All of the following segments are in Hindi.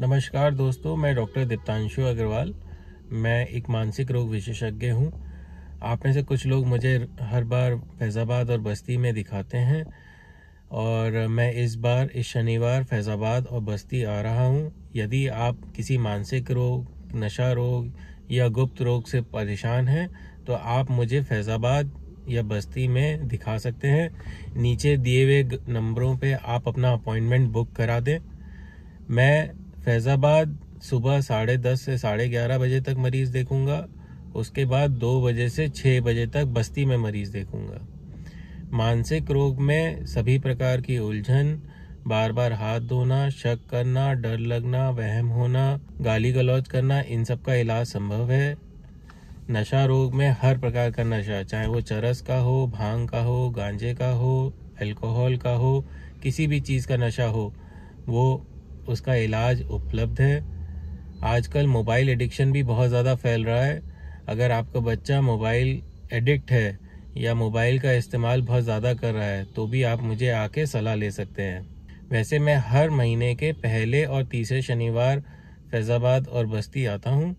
नमस्कार दोस्तों मैं डॉक्टर दीप्तांशु अग्रवाल मैं एक मानसिक रोग विशेषज्ञ हूँ आप में से कुछ लोग मुझे हर बार फैज़ाबाद और बस्ती में दिखाते हैं और मैं इस बार इस शनिवार फैज़ाबाद और बस्ती आ रहा हूँ यदि आप किसी मानसिक रोग नशा रोग या गुप्त रोग से परेशान हैं तो आप मुझे फैज़ाबाद या बस्ती में दिखा सकते हैं नीचे दिए हुए नंबरों पे आप अपना अपॉइंटमेंट बुक करा दें मैं फैज़ाबाद सुबह साढ़े दस से साढ़े ग्यारह बजे तक मरीज़ देखूंगा उसके बाद दो बजे से छः बजे तक बस्ती में मरीज़ देखूंगा मानसिक रोग में सभी प्रकार की उलझन बार बार हाथ धोना शक करना डर लगना वहम होना गाली गलौज करना इन सब का इलाज संभव है नशा रोग में हर प्रकार का नशा चाहे वो चरस का हो भांग का हो गांजे का हो अल्कोहल का हो किसी भी चीज़ का नशा हो वो उसका इलाज उपलब्ध है आजकल मोबाइल एडिक्शन भी बहुत ज़्यादा फैल रहा है अगर आपका बच्चा मोबाइल एडिक्ट है या मोबाइल का इस्तेमाल बहुत ज़्यादा कर रहा है तो भी आप मुझे आके सलाह ले सकते हैं वैसे मैं हर महीने के पहले और तीसरे शनिवार फैज़ाबाद और बस्ती आता हूँ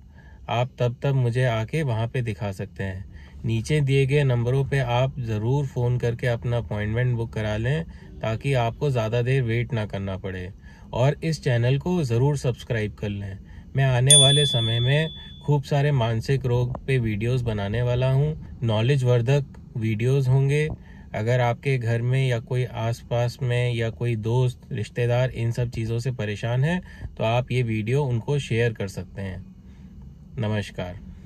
आप तब तब मुझे आके वहाँ पे दिखा सकते हैं नीचे दिए गए नंबरों पे आप ज़रूर फ़ोन करके अपना अपॉइंटमेंट बुक करा लें ताकि आपको ज़्यादा देर वेट ना करना पड़े और इस चैनल को ज़रूर सब्सक्राइब कर लें मैं आने वाले समय में खूब सारे मानसिक रोग पे वीडियोस बनाने वाला हूँ नॉलेज वर्धक वीडियोस होंगे अगर आपके घर में या कोई आसपास में या कोई दोस्त रिश्तेदार इन सब चीज़ों से परेशान है तो आप ये वीडियो उनको शेयर कर सकते हैं नमस्कार